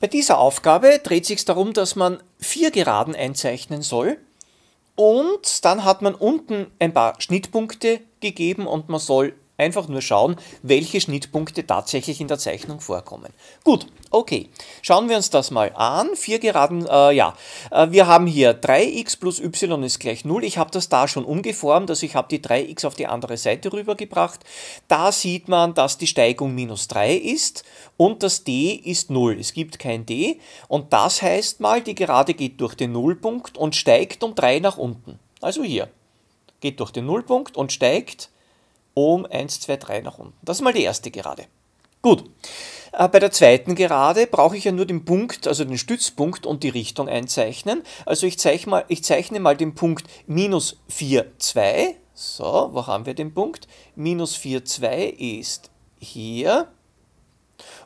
Bei dieser Aufgabe dreht sich darum, dass man vier Geraden einzeichnen soll und dann hat man unten ein paar Schnittpunkte gegeben und man soll Einfach nur schauen, welche Schnittpunkte tatsächlich in der Zeichnung vorkommen. Gut, okay. Schauen wir uns das mal an. Vier Geraden, äh, ja. Äh, wir haben hier 3x plus y ist gleich 0. Ich habe das da schon umgeformt, also ich habe die 3x auf die andere Seite rübergebracht. Da sieht man, dass die Steigung minus 3 ist und das d ist 0. Es gibt kein d und das heißt mal, die Gerade geht durch den Nullpunkt und steigt um 3 nach unten. Also hier. Geht durch den Nullpunkt und steigt um 1, 2, 3 nach unten. Das ist mal die erste Gerade. Gut. Äh, bei der zweiten Gerade brauche ich ja nur den Punkt, also den Stützpunkt und die Richtung einzeichnen. Also ich zeichne mal, ich zeichne mal den Punkt minus 4, 2. So, wo haben wir den Punkt? Minus 4, 2 ist hier.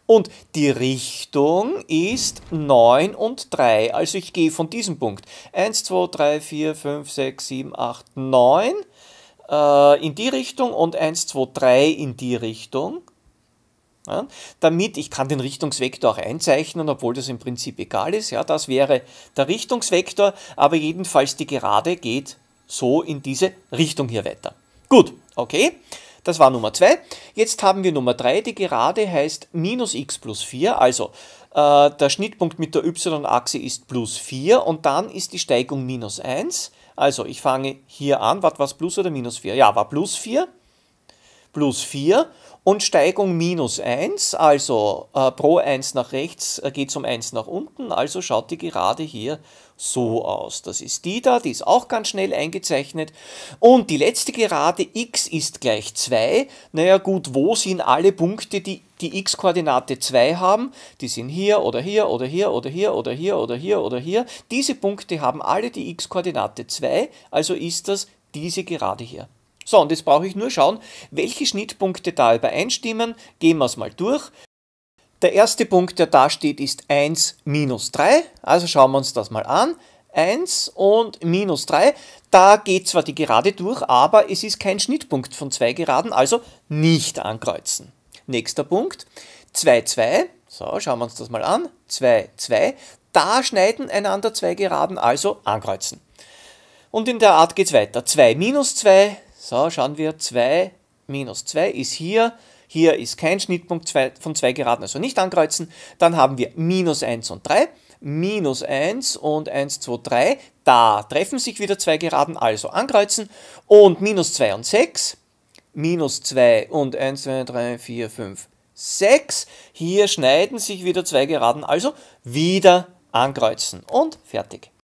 Und die Richtung ist 9 und 3. Also ich gehe von diesem Punkt. 1, 2, 3, 4, 5, 6, 7, 8, 9 äh, in die Richtung und 1, 2, 3 in die Richtung. Ja, damit, ich kann den Richtungsvektor auch einzeichnen, obwohl das im Prinzip egal ist. Ja, das wäre der Richtungsvektor, aber jedenfalls die Gerade geht so in diese Richtung hier weiter. Gut, okay. Das war Nummer 2. Jetzt haben wir Nummer 3. Die Gerade heißt minus x plus 4. Also äh, der Schnittpunkt mit der y-Achse ist plus 4 und dann ist die Steigung minus 1. Also ich fange hier an. Was war plus oder minus 4? Ja, war plus 4 plus 4 und Steigung minus 1, also äh, pro 1 nach rechts äh, geht es um 1 nach unten, also schaut die Gerade hier so aus. Das ist die da, die ist auch ganz schnell eingezeichnet. Und die letzte Gerade x ist gleich 2. Naja gut, wo sind alle Punkte, die die x-Koordinate 2 haben? Die sind hier oder hier oder hier oder hier oder hier oder hier oder hier. Diese Punkte haben alle die x-Koordinate 2, also ist das diese Gerade hier. So, und jetzt brauche ich nur schauen, welche Schnittpunkte da übereinstimmen. Gehen wir es mal durch. Der erste Punkt, der da steht, ist 1 minus 3. Also schauen wir uns das mal an. 1 und minus 3. Da geht zwar die Gerade durch, aber es ist kein Schnittpunkt von zwei Geraden, also nicht ankreuzen. Nächster Punkt. 2, 2. So, schauen wir uns das mal an. 2, 2. Da schneiden einander zwei Geraden, also ankreuzen. Und in der Art geht es weiter. 2 minus 2, so, schauen wir, 2 minus 2 ist hier. Hier ist kein Schnittpunkt von 2 Geraden, also nicht ankreuzen. Dann haben wir minus 1 und 3. Minus 1 und 1, 2, 3. Da treffen sich wieder 2 Geraden, also ankreuzen. Und minus 2 und 6. Minus 2 und 1, 2, 3, 4, 5, 6. Hier schneiden sich wieder 2 Geraden, also wieder ankreuzen. Und fertig.